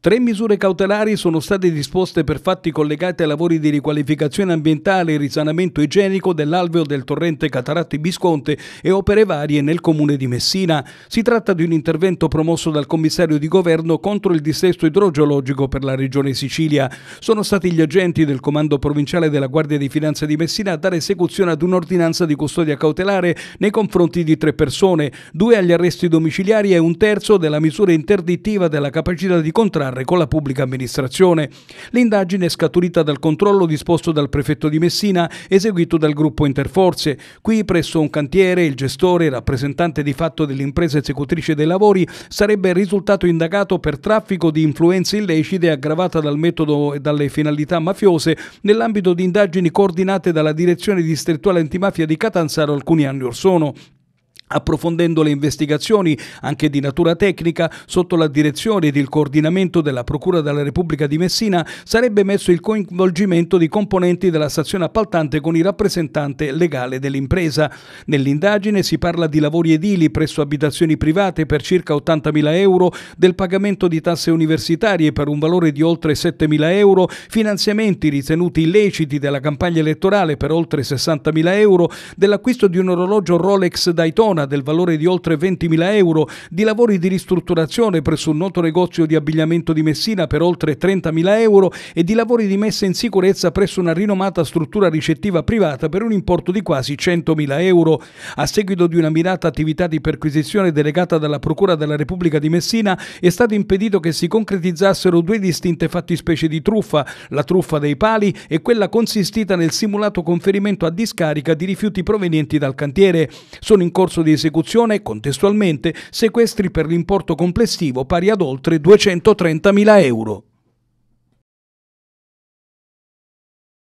Tre misure cautelari sono state disposte per fatti collegati ai lavori di riqualificazione ambientale e risanamento igienico dell'alveo del torrente Cataratti Bisconte e opere varie nel comune di Messina. Si tratta di un intervento promosso dal commissario di governo contro il dissesto idrogeologico per la regione Sicilia. Sono stati gli agenti del comando provinciale della Guardia di Finanza di Messina a dare esecuzione ad un'ordinanza di custodia cautelare nei confronti di tre persone, due agli arresti domiciliari e un terzo della misura interdittiva della capacità di contrarre Carre con la pubblica amministrazione. L'indagine è scaturita dal controllo disposto dal prefetto di Messina, eseguito dal gruppo Interforze. Qui, presso un cantiere, il gestore, rappresentante di fatto dell'impresa esecutrice dei lavori, sarebbe risultato indagato per traffico di influenze illecite aggravata dal metodo e dalle finalità mafiose nell'ambito di indagini coordinate dalla direzione distrettuale antimafia di Catanzaro alcuni anni or sono approfondendo le investigazioni, anche di natura tecnica, sotto la direzione ed il coordinamento della Procura della Repubblica di Messina, sarebbe messo il coinvolgimento di componenti della stazione appaltante con il rappresentante legale dell'impresa. Nell'indagine si parla di lavori edili presso abitazioni private per circa 80.000 euro, del pagamento di tasse universitarie per un valore di oltre 7.000 euro, finanziamenti ritenuti illeciti della campagna elettorale per oltre 60.000 euro, dell'acquisto di un orologio Rolex Daytona persona del valore di oltre 20.000 euro, di lavori di ristrutturazione presso un noto negozio di abbigliamento di Messina per oltre 30.000 euro e di lavori di messa in sicurezza presso una rinomata struttura ricettiva privata per un importo di quasi 100.000 euro. A seguito di una mirata attività di perquisizione delegata dalla Procura della Repubblica di Messina, è stato impedito che si concretizzassero due distinte fattispecie di truffa, la truffa dei pali e quella consistita nel simulato conferimento a discarica di rifiuti provenienti dal cantiere. Sono in corso di di esecuzione e contestualmente sequestri per l'importo complessivo pari ad oltre 230.000 euro.